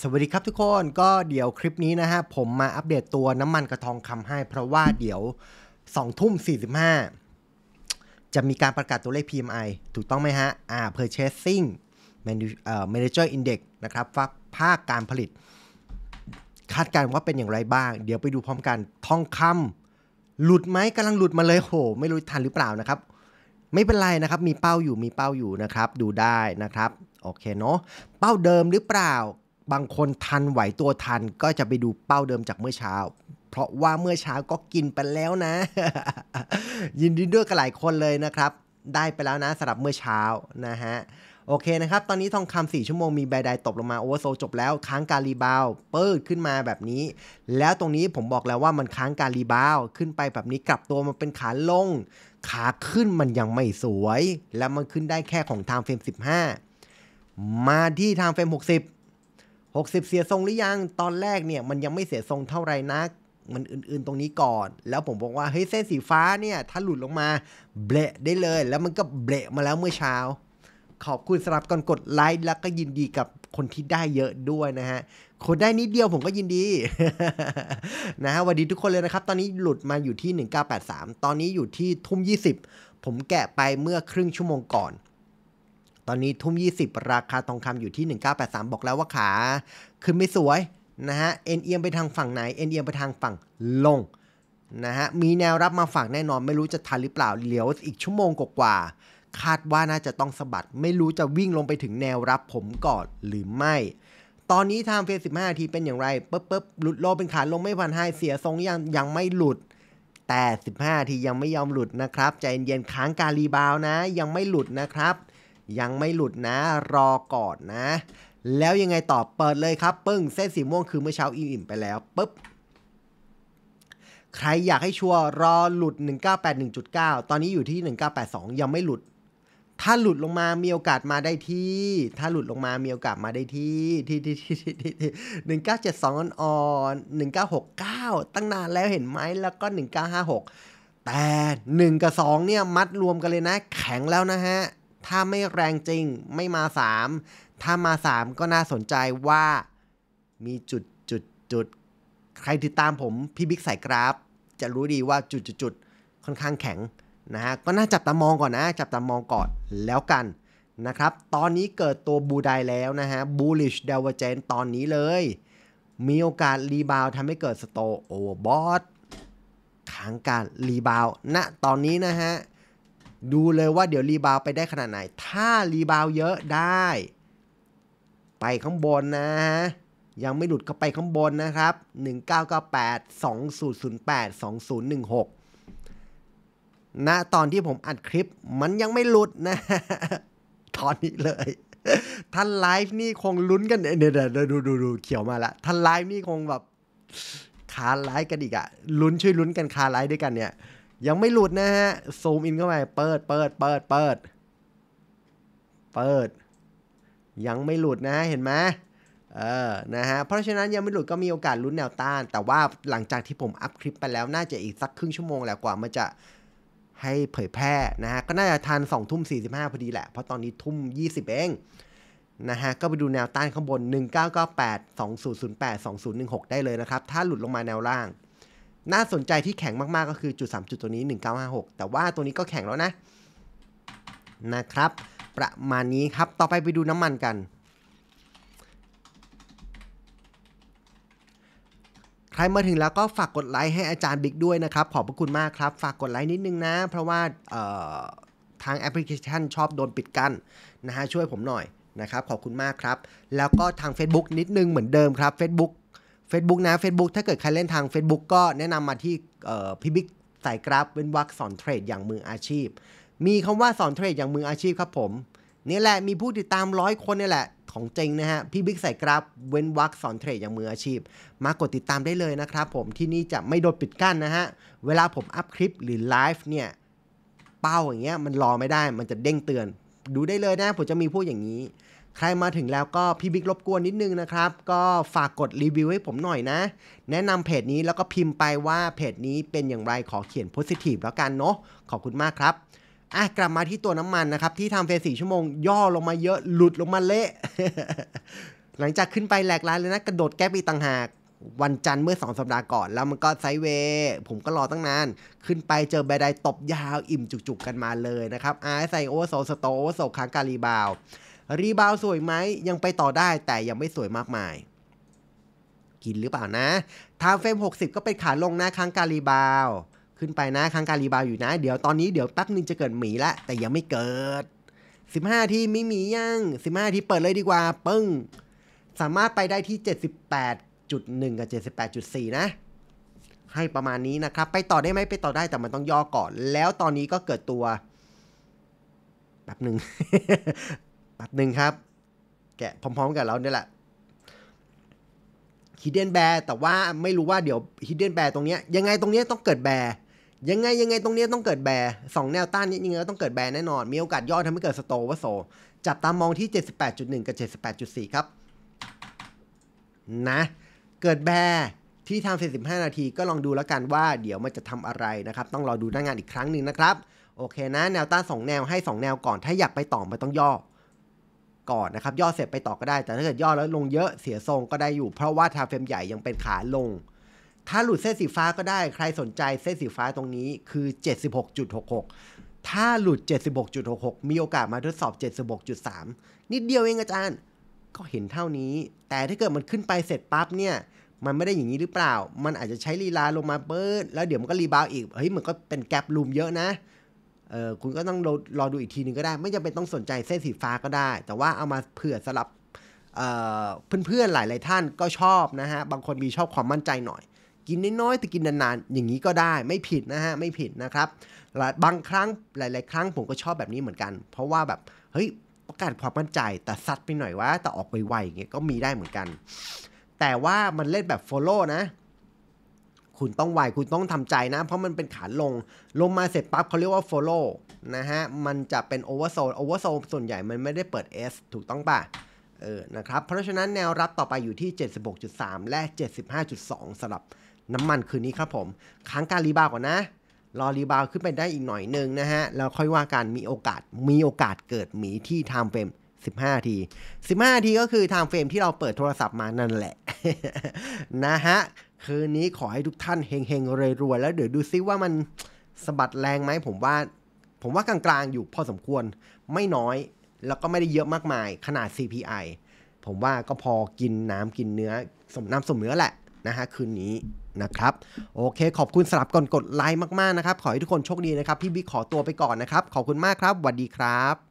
สวัสดีครับทุกคนก็เดี๋ยวคลิปนี้นะฮะ ผมมาอัปเดตตัวน้ำมันกระทองคำให้ เพราะว่าเดี๋ยว 2 ทุ่ม45 จะมีการประกาศตัวเลข PMI ถูกต้องไหมฮะอ่า Purchasing Manager Index นะครับ ภาคการผลิต คาดการณ์ว่าเป็นอย่างไรบ้าง เดี๋ยวไปดูพร้อมกันทองคำหลุดไหมกำลังหลุดมาเลยโห ไม่รู้ทันหรือเปล่านะครับ ไม่เป็นไรนะครับมีเป้าอยู่มีเป้าอยู่นะครับดูได้นะครับโอเคเนาะเป้าเดิมหรือเปล่าบางคนทันไหวตัวทันก็จะไปดูเป้าเดิมจากเมื่อเช้า เพราะว่าเมื่อเช้าก็กินไปแล้วนะ ยินดีด้วยกับหลายคนเลยนะครับได้ไปแล้วนะสำหรับเมื่อเช้านะฮะโอเคนะครับ ตอนนี้ทองคำสี่ชั่วโมง มีใบใดตกลงมาโอเวอร์โซจบแล้วค้างการรีบาวเปิดขึ้นมาแบบนี้ แล้วตรงนี้ผมบอกแล้วว่ามันค้างการรีบาวขึ้นไปแบบนี้กลับตัวมันเป็นขาลง ขาขึ้นมันยังไม่สวย แล้วมันขึ้นได้แค่ของทางเฟรม15 มาที่ทางเฟรม60 60เสียทรงหรือยัง ตอนแรกเนี่ย มันยังไม่เสียทรงเท่าไรนักมันอื่นๆตรงนี้ก่อน แล้วผมบอกว่าเฮ้ยเส้นสีฟ้าเนี่ยถ้าหลุดลงมาเบะได้เลย แล้วมันก็เบะมาแล้วเมื่อเช้า ขอบคุณสำหรับการกดไลค์แล้วก็ยินดีกับคนที่ได้เยอะด้วยนะฮะ คนได้นิดเดียวผมก็ยินดีนะฮะวันดีทุกคนเลยนะครับ ตอนนี้หลุดมาอยู่ที่1983 ตอนนี้อยู่ที่ทุ่ม20ผมแกะไปเมื่อครึ่งชั่วโมงก่อนตอนนี้ทุ่ม20 ราคาทองคำอยู่ที่ 1983 บอกแล้วว่าขาขึ้นไม่สวยนะฮะ เอ็นเอียงไปทางฝั่งไหนเอ็นเอียงไปทางฝั่งลงนะฮะ มีแนวรับมาฝั่งแน่นอนไม่รู้จะทันหรือเปล่าเหลียวอีกชั่วโมงกว่า คาดว่าน่าจะต้องสะบัด ไม่รู้จะวิ่งลงไปถึงแนวรับผมก่อนหรือไม่ ตอนนี้ทางเฟส15ทีเป็นอย่างไรปึ๊บปุ๊บหลุดโลเป็นขาลงไม่พันนไฮเสียทรงยังยังไม่หลุด แต่ 15ทียังไม่ยอมหลุดนะครับใจเย็นค้างการีบาวนะ ยังไม่หลุดนะครับยังไม่หลุดนะ รอก่อนนะ แล้วยังไงต่อเปิดเลยครับ ปึ้งเส้นสีม่วงคือเมื่อเช้าอิ่มๆไปแล้วปึ๊บ ใครอยากให้ชัวร์รอหลุด 1981.9 ตอนนี้อยู่ที่ 1982ยังไม่หลุด ถ้าหลุดลงมา มีโอกาสมาได้ที่ ถ้าหลุดลงมา มีโอกาสมาได้ที่ที่ที่ที่ที่ที่ที่หนึ่งเก้าเจ็ดสองอ่อนหนึ่งเก้าหกเก้าตั้งนานแล้วเห็นไหมแล้วก็หนึ่งเก้าห้าหกแต่หนึ่งกับสองเนี่ยมัดรวมกันเลยนะ แข็งแล้วนะฮะถ้าไม่แรงจริงไม่มา 3 ถ้ามา 3 ก็น่าสนใจว่ามีจุดจุดจุดใครติดตามผม พี่บิ๊กสายกราฟ จะรู้ดีว่าจุดจุดจุดค่อนข้างแข็งนะฮะ ก็น่าจับตามองก่อนนะ จับตามองก่อนแล้วกันนะครับ ตอนนี้เกิดตัวบูไดแล้วนะฮะบูลิชเดเวเจนตอนนี้เลย มีโอกาสรีบาวทำให้เกิดสโตโอเวอร์บอสค้างการรีบาวณนะตอนนี้นะฮะดูเลยว่าเดี๋ยวรีบาวไปได้ขนาดไหน ถ้ารีบาวเยอะได้ ไปข้างบนนะ ยังไม่หลุดก็ไปข้างบนนะครับ 1998 2008 2016ณนะตอนที่ผมอัดคลิปมันยังไม่หลุดนะตอนนี้เลยท่านไลฟ์นี่คงลุ้นกันเดี๋ยวเดี๋ยวดูดูดูเขียวมาละท่านไลฟ์นี่คงแบบคาไลฟ์กันอีกอะลุ้นช่วยลุ้นกันคาไลฟ์ด้วยกันเนี่ยยังไม่หลุดนะฮะ ซูมอินเข้าไปเปิดเปิดเปิดเปิด เปิด ยังไม่หลุดนะ เห็นไหมเออ นะฮะ เพราะฉะนั้นยังไม่หลุดก็มีโอกาสลุ้นแนวต้าน แต่ว่าหลังจากที่ผมอัพคลิปไปแล้วน่าจะอีกสักครึ่งชั่วโมงแหละกว่ามันจะให้เผยแพร่นะฮะ ก็น่าจะทัน2ทุ่ม 45พอดีแหละ เพราะตอนนี้ทุ่ม 20 เองนะฮะ ก็ไปดูแนวต้านข้างบน1998 2008 2016ได้เลยนะครับ ถ้าหลุดลงมาแนวล่างน่าสนใจที่แข็งมากๆก็คือจุด 3 จุดตัวนี้1956แต่ว่าตัวนี้ก็แข็งแล้วนะนะครับประมาณนี้ครับต่อไปไปดูน้ำมันกัน ใครมาถึงแล้วก็ฝากกดไลค์ให้อาจารย์บิ๊กด้วยนะครับขอบพระคุณมากครับฝากกดไลค์นิดนึงนะเพราะว่าทางแอปพลิเคชันชอบโดนปิดกั้นนะฮะช่วยผมหน่อยนะครับขอบคุณมากครับ แล้วก็ทาง Facebook นิดนึงเหมือนเดิมครับ Facebook f ฟ c e b o o k นะ Facebook ถ้าเกิดใครเล่นทาง Facebook ก็แนะนำมาที่พี่บิ๊กสายกราฟเว้นวักสอนเทรดอย่างมืออาชีพ มีคำว่าสอนเทรดอย่างมืออาชีพครับผมนี่แหละมีผู้ติดตามร้อยคนนี่แหละของเจงนะฮะพี่บิ๊กใส่กราฟเว้นวักสอนเทรดอย่างมืออาชีพ มากดติดตามได้เลยนะครับผมที่นี่จะไม่โดนปิดกั้นนะฮะเวลาผมอัพคลิปหรือไลฟ์เนี่ยเป้าอย่างเงี้ยมันรอไม่ได้ มันจะเด้งเตือน ดูได้เลยนะผมจะมีพวกอย่างนี้ใครมาถึงแล้วก็พี่บิ๊กรบกวนนิดนึงนะครับ ก็ฝากกดรีวิวให้ผมหน่อยนะ แนะนำเพจนี้แล้วก็พิมพ์ไปว่าเพจนี้เป็นอย่างไรขอเขียนโพสิทีฟแล้วกันเนาะขอบคุณมากครับอ่ะกลับมาที่ตัวน้ำมันนะครับ ที่ทำเฟสสี่ชั่วโมงย่อลงมาเยอะหลุดลงมาเละ หลังจากขึ้นไปแหลกลายเลยนะกระโดดแก้ปีต่างหาก วันจันทร์เมื่อ 2 สัปดาห์ก่อนแล้วมันก็ไซเวย์ผมก็รอตั้งนานขึ้นไปเจอใบไดตบยาวอิ่มจุกๆกันมาเลยนะครับ r s ซโอเวอร์โซสโตโอเวอร์โซค้างการีบาวรีบาวสวยไหมยังไปต่อได้แต่ยังไม่สวยมากมาย กินหรือเปล่านะทางเฟรม60 ก็เป็นขาลงนะครั้งการีบาว ขึ้นไปนะครั้งการรีบาวอยู่นะ เดี๋ยวตอนนี้เดี๋ยวแป๊บนึงจะเกิดหมีละแต่ยังไม่เกิด 15 ที่ไม่มียัง 15 ที่เปิดเลยดีกว่า ปึ้ง สามารถไปได้ที่ 78.1 กับ 78.4 นะ ให้ประมาณนี้นะครับ ไปต่อได้ไหมไปต่อได้แต่มันต้องย่อก่อนแล้วตอนนี้ก็เกิดตัวแบบหนึ่งบัตรหนึ่งครับแกะพร้อมๆกับเราเนี่ยแหละ h ดเด e นแบร์แต่ว่าไม่รู้ว่าเดี๋ยว h ดเด e นแบร์ตรงเนี้ยยังไงตรงเนี้ยต้องเกิดแบร์ยังไง ยังไงตรงนี้ต้องเกิดแบร์สองแนวต้านนี้ยังไงต้องเกิดแบร์แน่นอน มีโอกาสย่อทำให้เกิดสโตวโซจับตามองที่ 78.1 กับ 78.4 ครับ นะ เกิดแบร์ที่ทำเสร็จ15 นาทีก็ลองดูแล้วกันว่าเดี๋ยวมันจะทำอะไรนะครับต้องรอดูหน้างานอีกครั้งหนึ่งนะครับโอเคนะแนวต้าน2แนวให้2 แนวก่อนถ้าอยากไปต่อมปต้องย่อก่อนนะครับย่อเสร็จไปต่อก็ได้แต่ถ้าเกิดย่อแล้วลงเยอะ เสียทรงก็ได้อยู่ เพราะว่าทาเฟรมใหญ่ยังเป็นขาลง ถ้าหลุดเส้นสีฟ้าก็ได้ใครสนใจเส้นสีฟ้าตรงนี้คือ 76.66 ถ้าหลุด 76.66 มีโอกาสมาทดสอบ 76.3 นิดเดียวเองอาจารย์ก็เห็นเท่านี้ แต่ถ้าเกิดมันขึ้นไปเสร็จปั๊บเนี่ย มันไม่ได้อย่างนี้หรือเปล่า มันอาจจะใช้ลีลาลงมาเบิร์ดแล้วเดี๋ยวมันก็รีบาวอีกเฮ้ยมันก็เป็นแกลบลูมเยอะนะคุณก็ต้องรอดูอีกทีนึงก็ได้ ไม่จำเป็นต้องสนใจเส้นสีฟ้าก็ได้ แต่ว่าเอามาเผื่อสลับเพื่อนๆหลายๆท่านก็ชอบนะฮะบางคนมีชอบความมั่นใจหน่อย กินน้อยๆแต่กินนานๆอย่างนี้ก็ได้ไม่ผิดนะฮะไม่ผิดนะครับบางครั้งหลาย ๆ ครั้งผมก็ชอบแบบนี้เหมือนกัน เพราะว่าแบบเฮ้ยประกาศความมั่นใจแต่ซัดไปหน่อยว่าแต่ออกไวๆอย่างเงี้ยก็มีได้เหมือนกัน แต่ว่ามันเล่นแบบ follow นะคุณต้องไวคุณต้องทำใจนะ เพราะมันเป็นขาลงลงมาเสร็จปั๊บเขาเรียกว่า follow นะฮะมันจะเป็น oversold oversold ส่วนใหญ่ มันไม่ได้เปิด S ถูกต้องป่ะเออนะครับเพราะฉะนั้นแนวรับต่อไปอยู่ที่ 76.3 และ 75.2 สำหรับน้ำมันคืนนี้ครับผมค้างการรีบาวก่อนนะ รอรีบาวขึ้นไปได้อีกหน่อยหนึ่งนะฮะ แล้วค่อยว่าการมีโอกาสมีโอกาสเกิดหมีที่ทม์เฟรม15ที้าทีก็คือทางเฟรม ที่เราเปิดโทรศัพท์มานั่นแหละนะฮะคืนนี้ขอให้ทุกท่านเฮงๆรวยๆแล้วเดี๋ยวดูซิว่ามันสะบัดแรงไหมผมว่าผมว่ากลางๆ อยู่พอสมควรไม่น้อยแล้วก็ไม่ได้เยอะมากมาย ขนาด CPI ผมว่าก็พอกินน้ำกินเนื้อ สมน้ำสมเนื้อแหละนะฮะคืนนี้นะครับ โอเค ขอบคุณสำหรับกดกดไลค์มากๆนะครับ ขอให้ทุกคนโชคดีนะครับ พี่บิ๊กขอตัวไปก่อนนะครับ ขอบคุณมากครับสวัสดีครับ